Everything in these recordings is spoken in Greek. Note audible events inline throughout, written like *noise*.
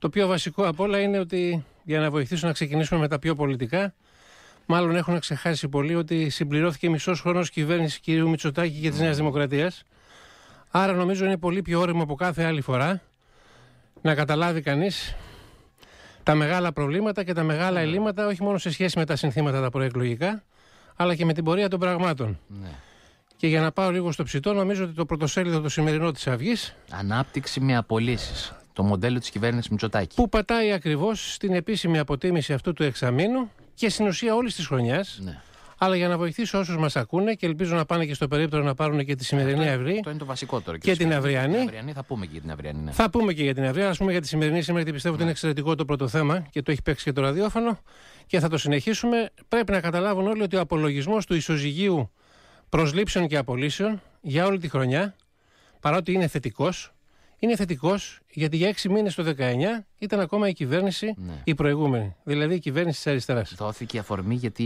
Το πιο βασικό απ' όλα είναι ότι για να βοηθήσουν να ξεκινήσουμε με τα πιο πολιτικά, μάλλον έχουν ξεχάσει πολύ ότι συμπληρώθηκε μισός χρόνος κυβέρνησης κ. Μητσοτάκη και της Νέας Δημοκρατίας. Άρα νομίζω είναι πολύ πιο όρημο από κάθε άλλη φορά να καταλάβει κανείς τα μεγάλα προβλήματα και τα μεγάλα ναι. ελλείμματα, όχι μόνο σε σχέση με τα συνθήματα τα προεκλογικά, αλλά και με την πορεία των πραγμάτων. Ναι. Και για να πάω λίγο στο ψητό, νομίζω ότι το πρωτοσέλιδο το σημερινό της Αυγής. Ανάπτυξη με απολύσεις. Το μοντέλο της κυβέρνησης Μητσοτάκη. Που πατάει ακριβώς στην επίσημη αποτίμηση αυτού του εξαμήνου και στην ουσία όλης της χρονιάς. Ναι. Αλλά για να βοηθήσω όσους μας ακούνε και ελπίζω να πάνε και στο περίπτωρο να πάρουν και τη σημερινή ε, αυρή. Αυτό είναι το βασικότερο. Και, και την αυριανή. Την αυριανή. Θα πούμε και για την αυριανή. Ναι. Θα πούμε και για την αυριανή. Ας πούμε για τη σημερινή σήμερα, γιατί πιστεύω ναι. ότι είναι ναι. εξαιρετικό το πρώτο θέμα και το έχει παίξει και το ραδιόφωνο. Και θα το συνεχίσουμε. Πρέπει να καταλάβουν όλοι ότι ο απολογισμός του ισοζυγίου προσλήψεων και απολύσεων για όλη τη χρονιά, παρότι είναι θετικός, είναι θετικός γιατί για έξι μήνες το 19 ήταν ακόμα η κυβέρνηση ναι. η προηγούμενη. Δηλαδή η κυβέρνηση της αριστεράς. Δόθηκε αφορμή γιατί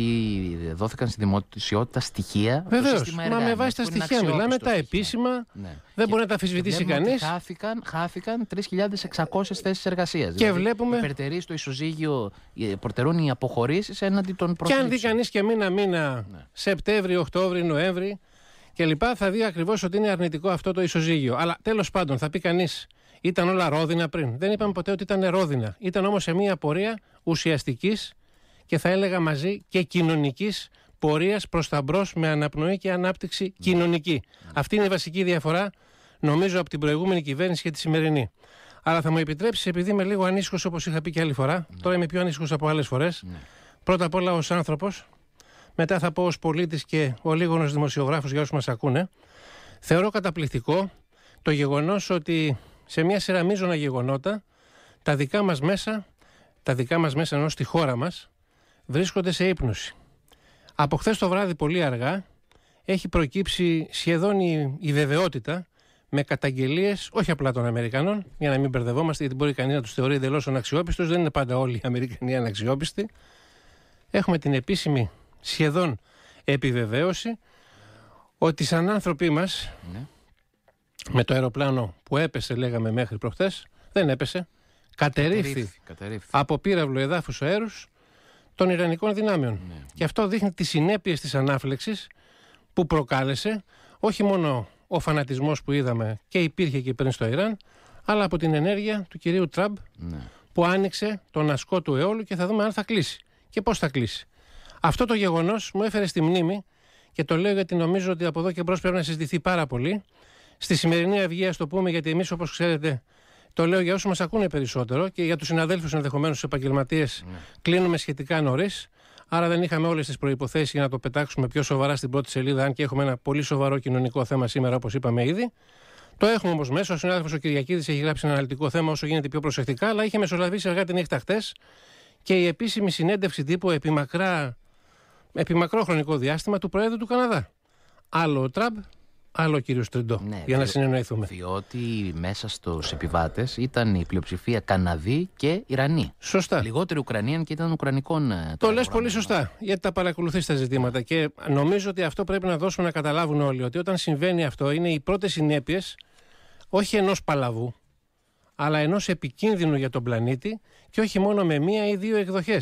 δόθηκαν στη δημοσιότητα στοιχεία. Βεβαίω. Μα με βάση τα στοιχεία μιλάμε, τα επίσημα. Ναι. Δεν και, μπορεί να τα αφισβητήσει κανείς. Χάθηκαν, 3.600 θέσεις εργασίας. Και δηλαδή, βλέπουμε. Υπερτερεί στο ισοζύγιο, ε, προτερούν οι αποχωρήσεις έναντι των προσφύγων. Και αν δει κανείς και μήνα-μήνα, ναι. Σεπτέμβρη, Οκτώβρη, Νοέμβρη, και λοιπά, Θα δει ακριβώς ότι είναι αρνητικό αυτό το ισοζύγιο. Αλλά τέλος πάντων θα πει κανείς. Ήταν όλα ρόδινα πριν. Δεν είπαμε ποτέ ότι ήταν ρόδινα. Ήταν όμως σε μια πορεία ουσιαστικής και θα έλεγα μαζί και κοινωνικής πορείας προς τα μπρος με αναπνοή και ανάπτυξη ναι. κοινωνική. Ναι. Αυτή είναι η βασική διαφορά, νομίζω, από την προηγούμενη κυβέρνηση και τη σημερινή. Αλλά θα μου επιτρέψεις, επειδή είμαι λίγο ανήσυχος όπως είχα πει και άλλη φορά, ναι. τώρα είμαι πιο ανήσυχος από άλλες φορές. Πρώτα απ' όλα ως άνθρωπος, μετά θα πω ως πολίτης και ο λίγονος δημοσιογράφος για όσους μας ακούνε, θεωρώ καταπληκτικό το γεγονός ότι σε μια σειρά μείζωνα γεγονότα τα δικά μας μέσα, τα δικά μας μέσα ενώ στη χώρα μας, βρίσκονται σε ύπνωση. Από χθες το βράδυ πολύ αργά έχει προκύψει σχεδόν η, η βεβαιότητα με καταγγελίες όχι απλά των Αμερικανών, για να μην μπερδευόμαστε, γιατί μπορεί κανείς να τους θεωρεί εντελώς αναξιόπιστου. Δεν είναι πάντα όλοι οι Αμερικανοί αναξιόπιστοι. Έχουμε την επίσημη σχεδόν επιβεβαίωση ότι σαν άνθρωποι μας ναι. με το αεροπλάνο που έπεσε λέγαμε μέχρι προχθές δεν έπεσε, κατερρύφθη από πύραυλο εδάφους αέρους των Ιρανικών δυνάμεων. Ναι. Και αυτό δείχνει τις συνέπειες της ανάφλεξης που προκάλεσε όχι μόνο ο φανατισμός που είδαμε και υπήρχε και πριν στο Ιράν αλλά από την ενέργεια του κυρίου Τραμπ ναι. που άνοιξε τον ασκό του αιώλου και θα δούμε αν θα κλείσει και πώς θα κλείσει. Αυτό το γεγονός μου έφερε στη μνήμη και το λέω γιατί νομίζω ότι από εδώ και μπρος πρέπει να συζητηθεί πάρα πολύ. Στη σημερινή αυγή, ας το πούμε, γιατί εμείς, όπως ξέρετε, το λέω για όσους μας ακούνε περισσότερο και για τους συναδέλφους ενδεχομένως τους επαγγελματίες, ναι. κλείνουμε σχετικά νωρίς. Άρα δεν είχαμε όλες τις προποθέσει για να το πετάξουμε πιο σοβαρά στην πρώτη σελίδα, αν και έχουμε ένα πολύ σοβαρό κοινωνικό θέμα σήμερα, όπως είπαμε ήδη. Το έχουμε όμως μέσα. Ο συνάδελφος ο Κυριακίδης έχει γράψει ένα αναλυτικό θέμα όσο γίνεται πιο προσεκτικά, αλλά είχε μεσολαβήσει αργά την νύχτα χτες και η επίσημη συνέντευξη τύπου επί μακρά επί μακρόχρονικό διάστημα του Προέδρου του Καναδά. Άλλο ο Τραμπ, άλλο ο κύριος Τριντό. Ναι, για να συνεννοηθούμε. Διότι μέσα στους επιβάτες ήταν η πλειοψηφία Καναδοί και Ιρανοί. Σωστά. Λιγότεροι Ουκρανίαν και ήταν Ουκρανικών. Ε, Το λες πολύ σωστά. Γιατί τα παρακολουθείς τα ζητήματα. Και νομίζω ότι αυτό πρέπει να δώσουμε να καταλάβουν όλοι. Ότι όταν συμβαίνει αυτό είναι οι πρώτες συνέπειες όχι ενός παλαβού, αλλά ενός επικίνδυνου για τον πλανήτη και όχι μόνο με μία ή δύο εκδοχές.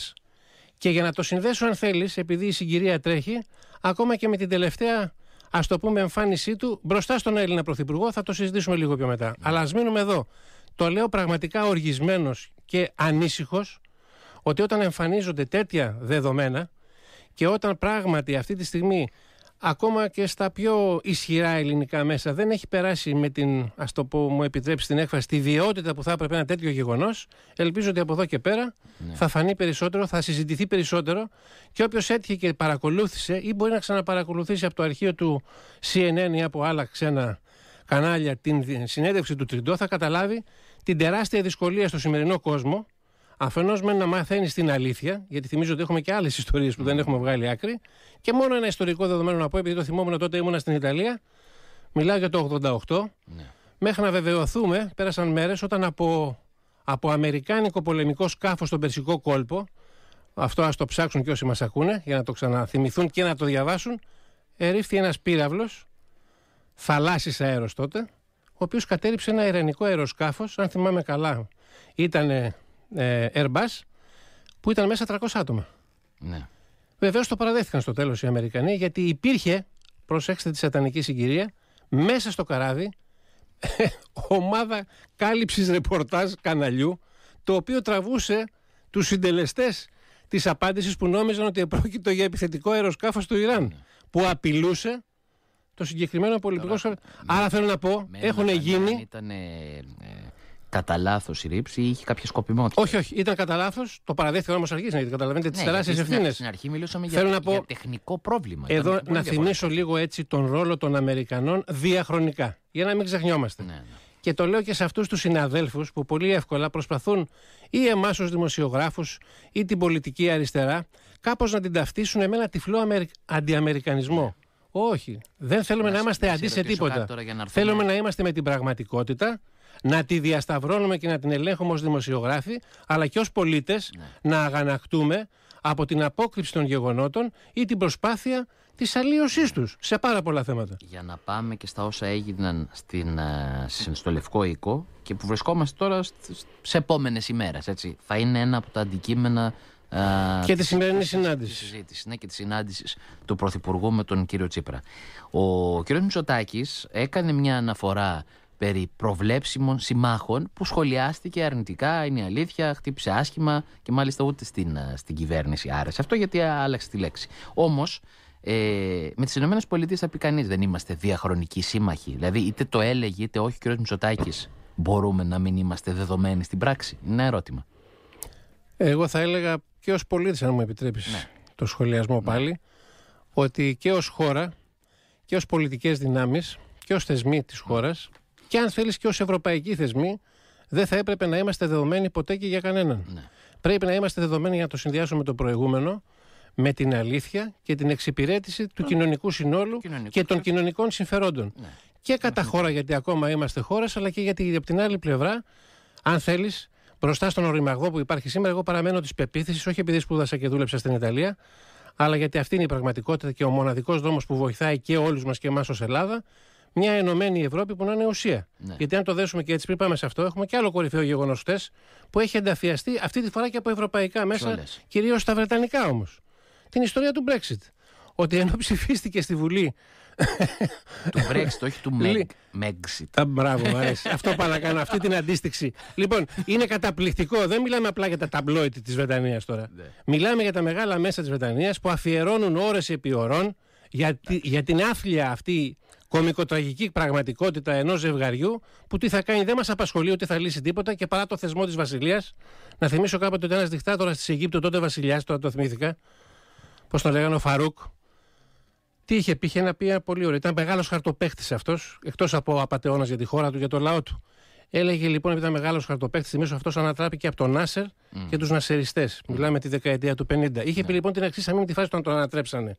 Και για να το συνδέσω, αν θέλεις, επειδή η συγκυρία τρέχει, ακόμα και με την τελευταία ας το πούμε εμφάνισή του μπροστά στον Έλληνα Πρωθυπουργό, θα το συζητήσουμε λίγο πιο μετά. Ναι. Αλλά ας μείνουμε εδώ. Το λέω πραγματικά οργισμένος και ανήσυχος ότι όταν εμφανίζονται τέτοια δεδομένα και όταν πράγματι αυτή τη στιγμή ακόμα και στα πιο ισχυρά ελληνικά μέσα. Δεν έχει περάσει με την, ας το πω, μου επιτρέψει την έκφραση, τη βιότητα που θα έπρεπε ένα τέτοιο γεγονός. Ελπίζω ότι από εδώ και πέρα ναι. θα φανεί περισσότερο, θα συζητηθεί περισσότερο και όποιος έτυχε και παρακολούθησε ή μπορεί να ξαναπαρακολουθήσει από το αρχείο του CNN ή από άλλα ξένα κανάλια την συνέντευξη του Τριντό θα καταλάβει την τεράστια δυσκολία στο σημερινό κόσμο Αφενός με να μαθαίνεις την αλήθεια, γιατί θυμίζω ότι έχουμε και άλλες ιστορίες που δεν έχουμε βγάλει άκρη. Και μόνο ένα ιστορικό δεδομένο να πω, επειδή το θυμόμουν τότε ήμουνα στην Ιταλία. Μιλάω για το 88. Ναι. Μέχρι να βεβαιωθούμε, πέρασαν μέρες όταν από, από αμερικάνικο πολεμικό σκάφος στον Περσικό κόλπο. Αυτό ας το ψάξουν και όσοι μας ακούνε, για να το ξαναθυμηθούν και να το διαβάσουν. Ερήφθη ένας πύραυλος, θαλάσσι αέρος τότε, ο οποίος κατέριψε ένα ειρηνικό αεροσκάφος, αν θυμάμαι καλά. Ήτανε ε, Airbus που ήταν μέσα 300 άτομα. Ναι. Βεβαίως το παραδέχτηκαν στο τέλος οι Αμερικανοί γιατί υπήρχε, προσέξτε τη σατανική συγκυρία, μέσα στο καράβι *laughs* ομάδα κάλυψης ρεπορτάζ καναλιού το οποίο τραβούσε τους συντελεστές της απάντησης που νόμιζαν ότι επρόκειτο για επιθετικό αεροσκάφος του Ιράν ναι. που απειλούσε το συγκεκριμένο πολιτικό σχέδιο Άρα θέλω να πω, έχουν γίνει. Ε, κατά λάθος η ρήψη ή είχε κάποια σκοπιμότητα. Όχι, όχι, ήταν κατά λάθος. Το παραδέχτηκα όμως αρχίζει γιατί καταλαβαίνετε τις ναι, τεράστιε ευθύνε. Στην αρχή μιλούσαμε Θέλω για, να πω, για τεχνικό πρόβλημα. Εδώ να θυμίσω λίγο έτσι τον ρόλο των Αμερικανών διαχρονικά, για να μην ξεχνιόμαστε. Ναι, ναι. Και το λέω και σε αυτούς τους συναδέλφους που πολύ εύκολα προσπαθούν ή εμάς ως δημοσιογράφους ή την πολιτική αριστερά κάπως να την ταυτίσουν με ένα τυφλό αντιαμερικανισμό. Ναι. Όχι. Δεν θέλουμε να, είμαστε αντί σε τίποτα. θέλουμε να είμαστε με την πραγματικότητα να τη διασταυρώνουμε και να την ελέγχουμε ως δημοσιογράφοι, αλλά και ως πολίτες ναι. να αγανακτούμε από την απόκρυψη των γεγονότων ή την προσπάθεια της αλλίωσής τους σε πάρα πολλά θέματα. Για να πάμε και στα όσα έγιναν στην, ε, στο Λευκό Οίκο και που βρισκόμαστε τώρα σε επόμενες ημέρες. Θα είναι ένα από τα αντικείμενα ε, και τη σημερινή συνάντηση. Ναι, και της συνάντησης του Πρωθυπουργού με τον κύριο Τσίπρα. Ο κύριος Μητσοτάκης έκανε μια αναφορά περί προβλέψιμων συμμάχων που σχολιάστηκε αρνητικά, είναι η αλήθεια, χτύπησε άσχημα και μάλιστα ούτε στην, ε, στην κυβέρνηση άρεσε αυτό γιατί άλλαξε τη λέξη. Όμως, ε, με τις ΗΠΑ θα πει κανείς: δεν είμαστε διαχρονικοί σύμμαχοι, δηλαδή είτε το έλεγε είτε όχι ο κ. Μητσοτάκης, μπορούμε να μην είμαστε δεδομένοι στην πράξη. Είναι ένα ερώτημα. Εγώ θα έλεγα και ως πολίτης, αν μου επιτρέπεις ναι. το σχολιασμό ναι. πάλι, ότι και ως χώρα και ως πολιτικές δυνάμεις και ως θεσμοί της χώρας και αν θέλεις και ως ευρωπαϊκοί θεσμοί, δεν θα έπρεπε να είμαστε δεδομένοι ποτέ και για κανέναν. Ναι. Πρέπει να είμαστε δεδομένοι για να το συνδυάσουμε το προηγούμενο, με την αλήθεια και την εξυπηρέτηση του ναι. κοινωνικού συνόλου και των κοινωνικών συμφερόντων. Ναι. Και κατά ναι. χώρα, γιατί ακόμα είμαστε χώρες, αλλά και γιατί από την άλλη πλευρά, αν θέλεις, μπροστά στον οριμαγό που υπάρχει σήμερα, εγώ παραμένω της πεποίθησης, όχι επειδή σπούδασα και δούλεψα στην Ιταλία, αλλά γιατί αυτή είναι η πραγματικότητα και ο μοναδικός δρόμος που βοηθάει και όλους μας και εμάς ως Ελλάδα, μια ενωμένη Ευρώπη που να είναι ουσία. Ναι. Γιατί αν το δέσουμε και έτσι, πριν πάμε σε αυτό, έχουμε και άλλο κορυφαίο γεγονός που έχει ενταφιαστεί αυτή τη φορά και από ευρωπαϊκά μέσα, κυρίως στα βρετανικά όμως. Την ιστορία του Brexit. Ότι ενώ ψηφίστηκε στη Βουλή. του Brexit, όχι του Megxit. Μπράβο, μου αρέσει. αυτό πάω να κάνω, αυτή την αντίστοιξη. λοιπόν, είναι καταπληκτικό. Δεν μιλάμε απλά για τα ταμπλόιτ της Βρετανίας τώρα. Ναι. Μιλάμε για τα μεγάλα μέσα της Βρετανίας που αφιερώνουν ώρες επί ωρών για, για την άθλια αυτή Κομικοτραγική πραγματικότητα ενός ζευγαριού που τι θα κάνει δεν μας απασχολεί ότι θα λύσει τίποτα και παρά το θεσμό της βασιλείας. Να θυμίσω κάποτε ότι ένας δικτάτορας της Αιγύπτου, τότε βασιλιάς, τώρα το θυμήθηκα, πώς τον λέγανε ο Φαρούκ, τι είχε πει, είχε να πει πολύ ωραία. Ήταν μεγάλος χαρτοπέχτη αυτός, εκτός από απαταιώνα για τη χώρα του, για το λαό του. Έλεγε λοιπόν, επειδή ήταν μεγάλος χαρτοπέχτη, θυμίσω αυτός ανατράπηκε από τον Νάσερ και τους Νασεριστές. Μιλάμε τη δεκαετία του 50. Είχε yeah. Ναι. πει λοιπόν την εξής αμή τη φάση όταν τον ανατρέψανε.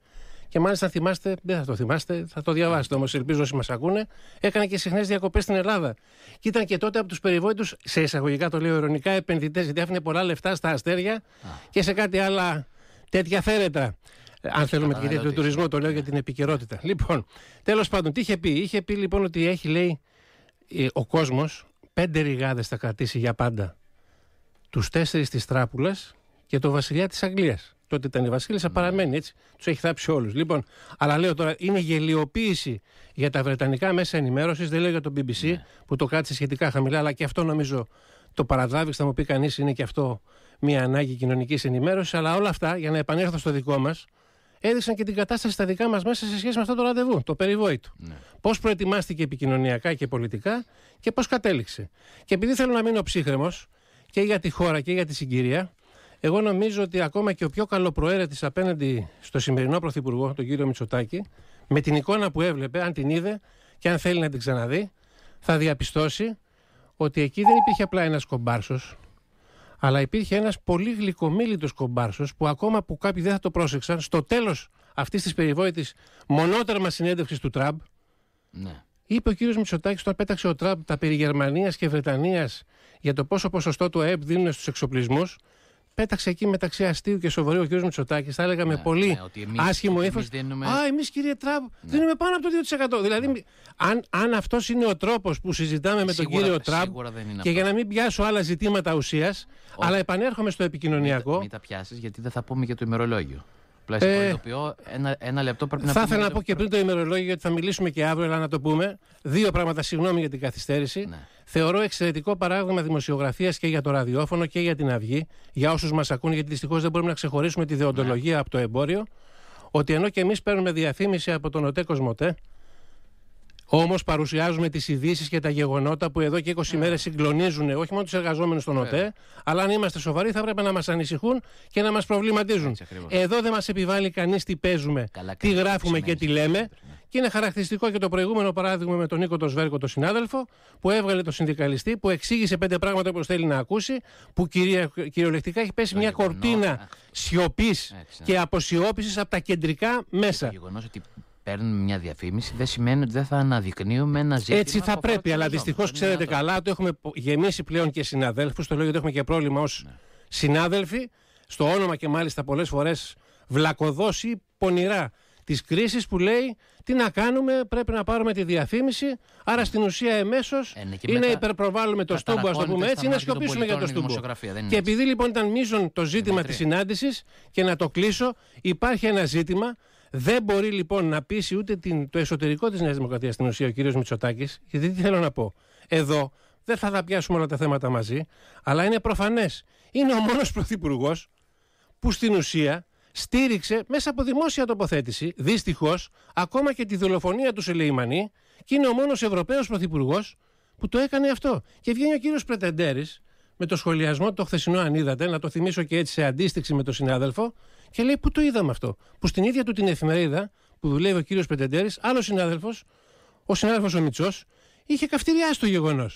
Και μάλιστα θυμάστε, δεν θα το θυμάστε, θα το διαβάσετε όμως, ελπίζω όσοι μας ακούνε, έκανε και συχνές διακοπές στην Ελλάδα. Και ήταν και τότε από τους περιβόητους, σε εισαγωγικά το λέω ειρωνικά, επενδυτές, γιατί άφηνε πολλά λεφτά στα αστέρια και σε κάτι άλλα τέτοια θέρετα. Αν θέλουμε και τέτοιο τουρισμό, ναι. το λέω για την επικαιρότητα. Λοιπόν, τέλος πάντων, τι είχε πει. Είχε πει λοιπόν ότι έχει, λέει, ε, ο κόσμος πέντε ριγάδες θα κρατήσει για πάντα. Τους τέσσερις της Τράπουλας και το βασιλιά της Αγγλίας τότε ήταν η Βασίλισσα, ναι. παραμένει έτσι. Τους έχει θάψει όλους. Λοιπόν, αλλά λέω τώρα, είναι γελιοποίηση για τα βρετανικά μέσα ενημέρωσης, δεν λέω για το BBC ναι. που το κράτησε σχετικά χαμηλά, αλλά και αυτό νομίζω το παραδάβεις, θα μου πει κανείς, είναι και αυτό μια ανάγκη κοινωνικής ενημέρωσης. Αλλά όλα αυτά, για να επανέλθω στο δικό μας, έδειξαν και την κατάσταση στα δικά μας μέσα σε σχέση με αυτό το ραντεβού, το περιβόητο. Ναι. Πώς προετοιμάστηκε επικοινωνιακά και πολιτικά και πώς κατέληξε. Και επειδή θέλω να μείνω ψύχρεμος και για τη χώρα και για τη συγκυρία, εγώ νομίζω ότι ακόμα και ο πιο καλοπροαίρετης απέναντι στο σημερινό Πρωθυπουργό, τον κύριο Μητσοτάκη, με την εικόνα που έβλεπε, αν την είδε και αν θέλει να την ξαναδεί, θα διαπιστώσει ότι εκεί δεν υπήρχε απλά ένας κομπάρσος, αλλά υπήρχε ένας πολύ γλυκομίλητος κομπάρσος που ακόμα που κάποιοι δεν θα το πρόσεξαν, στο τέλος αυτής της περιβόητης μονότερμα συνέντευξης του Τραμπ, ναι. είπε ο κύριος Μητσοτάκης, όταν πέταξε ο Τραμπ τα περί Γερμανίας και Βρετανίας για το πόσο ποσοστό του ΑΕΠ δίνουν στους εξοπλισμούς, πέταξε εκεί μεταξύ αστείου και σοβαρού ο κ. Μητσοτάκης, θα έλεγα με ναι, πολύ ναι, ότι εμείς, άσχημο ύφο. Δίνουμε... Α, εμείς κύριε Τραμπ ναι. δίνουμε πάνω από το 2%. Δηλαδή, ναι. αν, αν αυτός είναι ο τρόπος που συζητάμε με τον κύριο Τραμπ, και για να μην πιάσω άλλα ζητήματα ουσίας, αλλά επανέρχομαι στο επικοινωνιακό. Μην, τα πιάσεις, γιατί δεν θα πούμε για το ημερολόγιο. ε, ένα, ένα λεπτό πρέπει να Θα ήθελα να πω και πριν το ημερολόγιο γιατί θα μιλήσουμε και αύριο, αλλά να το πούμε. Δύο πράγματα, συγγνώμη για την καθυστέρηση. Ναι. Θεωρώ εξαιρετικό παράδειγμα δημοσιογραφίας και για το ραδιόφωνο και για την Αυγή, για όσους μας ακούν, γιατί δυστυχώς δεν μπορούμε να ξεχωρίσουμε τη δεοντολογία από το εμπόριο, ότι ενώ και εμείς παίρνουμε διαφήμιση από τον ΟΤΕ Κοσμοτέ, Όμως παρουσιάζουμε τις ειδήσεις και τα γεγονότα που εδώ και 20 ναι. μέρες συγκλονίζουν όχι μόνο τους εργαζόμενους στον ναι. ΟΤΕ, αλλά αν είμαστε σοβαροί θα έπρεπε να μας ανησυχούν και να μας προβληματίζουν. εδώ δεν μας επιβάλλει κανείς τι παίζουμε, τι γράφουμε και τι λέμε. Ναι. Και είναι χαρακτηριστικό και το προηγούμενο παράδειγμα με τον Νίκο τον Σβέρκο, τον συνάδελφο, που έβγαλε τον συνδικαλιστή, που εξήγησε πέντε πράγματα όπω θέλει να ακούσει, που κυρία, κυριολεκτικά έχει πέσει μια γεγονός, κορτίνα σιωπής ε, και αποσιώπησης από τα κεντρικά μέσα. Το γεγονός ότι παίρνουμε μια διαφήμιση δεν σημαίνει ότι δεν θα αναδεικνύουμε ένα ζήτημα. Έτσι θα πρέπει, αλλά δυστυχώ ξέρετε καλά, το έχουμε γεμίσει πλέον και συναδέλφους. Το λέω γιατί έχουμε και πρόβλημα ως ναι. συνάδελφοι, στο όνομα και μάλιστα πολλές φορές ή πονηρά της κρίσης που λέει τι να κάνουμε, πρέπει να πάρουμε τη διαφήμιση. Άρα στην ουσία εμέσως ε, ναι, είναι υπερπροβάλλουμε το στόμπο, ας το πούμε έτσι, ή να σιωπήσουμε για το στόμπο. Και επειδή λοιπόν ήταν μείζον το ζήτημα της συνάντησης, και να το κλείσω, υπάρχει ένα ζήτημα. Δεν μπορεί λοιπόν να πείσει ούτε την, το εσωτερικό της Νέας Δημοκρατίας στην ουσία ο κ. Μητσοτάκης, γιατί τι θέλω να πω. Εδώ δεν θα τα πιάσουμε όλα τα θέματα μαζί, αλλά είναι προφανές. Είναι ο μόνος πρωθυπουργός που στην ουσία στήριξε μέσα από δημόσια τοποθέτηση, δυστυχώς, ακόμα και τη δολοφονία του Σελεϊμανή και είναι ο μόνος Ευρωπαίος Πρωθυπουργός που το έκανε αυτό. Και βγαίνει ο κύριος Πρετεντέρης με το σχολιασμό το χθεσινό, αν είδατε, να το θυμίσω και έτσι σε αντίστοιξη με τον συνάδελφο, και λέει: Πού το είδαμε αυτό. Που στην ίδια του την εφημερίδα που δουλεύει ο κύριος Πρετεντέρης, άλλος συνάδελφος, ο συνάδελφος ο Μητσός, είχε καυτηριάσει το γεγονός.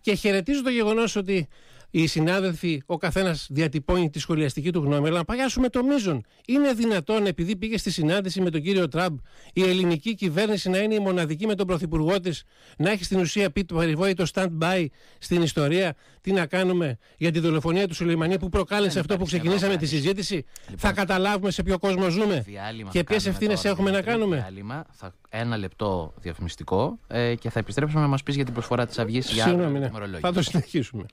Και χαιρετίζω το γεγονός ότι οι συνάδελφοι, ο καθένας διατυπώνει τη σχολιαστική του γνώμη, αλλά να παγιάσουμε το μείζον. Είναι δυνατόν, επειδή πήγε στη συνάντηση με τον κύριο Τραμπ, η ελληνική κυβέρνηση να είναι η μοναδική με τον πρωθυπουργό της, να έχει στην ουσία πει το περιβόητο stand-by στην ιστορία, τι να κάνουμε για τη δολοφονία του Σουλεϊμανί που προκάλεσε αυτό που ξεκινήσαμε τη συζήτηση. Λοιπόν, θα καταλάβουμε σε ποιο κόσμο ζούμε και ποιες ευθύνε έχουμε να κάνουμε. Διάλειμμα, ένα λεπτό διαφημιστικό ε, και θα επιστρέψουμε να μας πεις για την προσφορά της Αυγής για το ναι. Θα το συνεχίσουμε.